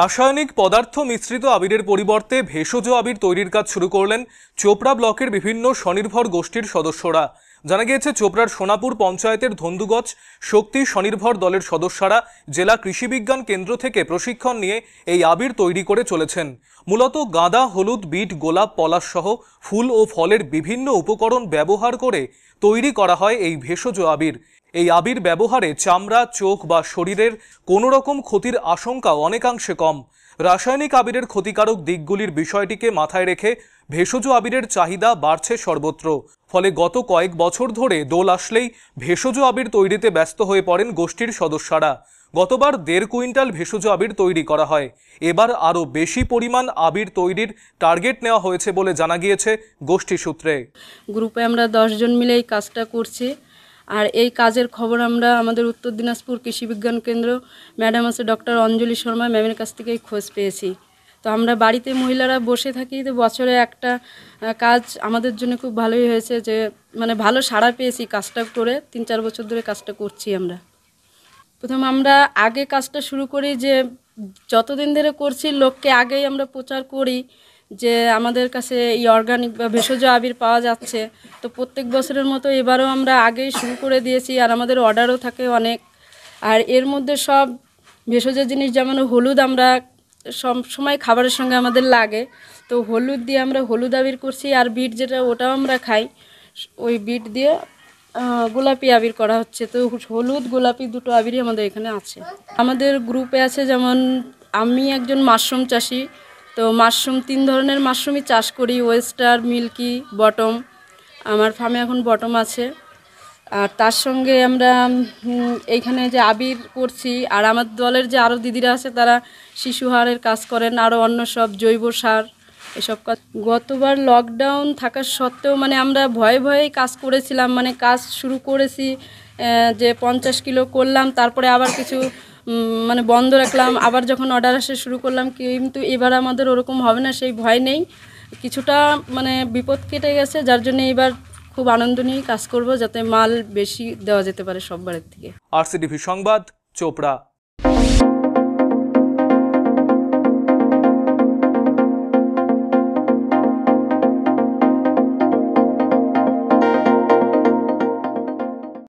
রাসায়নিক পদার্থ মিশ্রিত আবিরের পরিবর্তে ভেষজ আবির তৈরির কাজ শুরু করলেন চোপড়া ব্লকের বিভিন্ন স্বনির্ভর গোষ্ঠীর সদস্যরা জানা গিয়েছে চোপড়ার সোনাপুর পঞ্চায়েতের ধন্দুগজ শক্তি স্বনির্ভর দলের সদস্যরা জেলা কৃষিবিজ্ঞান কেন্দ্র থেকে প্রশিক্ষণ নিয়ে এই আবির তৈরি করে চলেছেন মূলত গাঁদা হলুদ বিট গোলাপ পলাশ সহ ফুল ও ফলের বিভিন্ন উপকরণ ব্যবহার করে তৈরি করা হয় এই ভেষজ আবির এই আবির ব্যবহারে চামড়া চোখ বা শরীরের কোনো রকম ক্ষতির আশঙ্কা অনেকাংশে কম রাসায়নিক আবিরের ক্ষতিকারক দিকগুলির বিষয়টিকে মাথায় রেখে ভেষজ আবিরের চাহিদা বাড়ছে সর্বত্র ফলে গত কয়েক বছর ধরে দোল আসলেই ভেষজ আবির তৈরিতে ব্যস্ত হয়ে পড়েন গোষ্ঠীর সদস্যরা গতবার দেড় কুইন্টাল ভেষজ আবির তৈরি করা হয় এবার আরও বেশি পরিমাণ আবির তৈরির টার্গেট নেওয়া হয়েছে বলে জানা গিয়েছে গোষ্ঠী সূত্রে গ্রুপে আমরা দশজন মিলে এই কাজটা করছি আর এই কাজের খবর আমরা আমাদের উত্তর দিনাজপুর কৃষি বিজ্ঞান কেন্দ্র ম্যাডাম আছে ডক্টর অঞ্জলি শর্মা ম্যামের কাছ থেকে খোঁজ পেয়েছি তো আমরা বাড়িতে মহিলারা বসে থাকি তো বছরে একটা কাজ আমাদের জন্য খুব ভালোই হয়েছে যে মানে ভালো সাড়া পেয়েছি কাজটা করে তিন চার বছর ধরে কাজটা করছি আমরা প্রথম আমরা আগে কাজটা শুরু করি যে যতদিন ধরে করছি লোককে আগেই আমরা প্রচার করি যে আমাদের কাছে এই অর্গানিক বা ভেষজ আবির পাওয়া যাচ্ছে তো প্রত্যেক বছরের মতো এবারও আমরা আগেই শুরু করে দিয়েছি আর আমাদের অর্ডারও থাকে অনেক আর এর মধ্যে সব ভেষজ জিনিস যেমন হলুদ আমরা সব সময় খাবারের সঙ্গে আমাদের লাগে তো হলুদ দিয়ে আমরা হলুদ আবির করছি আর বিট যেটা ওটাও আমরা খাই ওই বিট দিয়ে গোলাপি আবির করা হচ্ছে তো হলুদ গোলাপি দুটো আবিরই আমাদের এখানে আছে আমাদের গ্রুপে আছে যেমন আমি একজন মাশরুম চাষি তো মাশরুম তিন ধরনের মাশরুমই চাষ করি ওয়েস্টার মিল্কি বটম আমার ফার্মে এখন বটম আছে আর তার সঙ্গে আমরা এইখানে যে আবির করছি আর আমার দলের যে আরও দিদিরা আছে তারা শিশুহারের কাজ করেন আরও অন্য সব জৈব সার এসব কাজ গতবার লকডাউন থাকার সত্ত্বেও মানে আমরা ভয়ে ভয়েই কাজ করেছিলাম মানে কাজ শুরু করেছি যে পঞ্চাশ কিলো করলাম তারপরে আবার কিছু মানে বন্ধ রাখলাম আবার যখন অর্ডার আসে শুরু করলাম কিন্তু এবার আমাদের ওরকম হবে না সেই ভয় নেই কিছুটা মানে বিপদ কেটে গেছে যার জন্য এবার খুব আনন্দ নিয়েই কাজ করব যাতে মাল বেশি দেওয়া যেতে পারে সব বাড়ির থেকে আরসিডিভি সংবাদ চোপড়া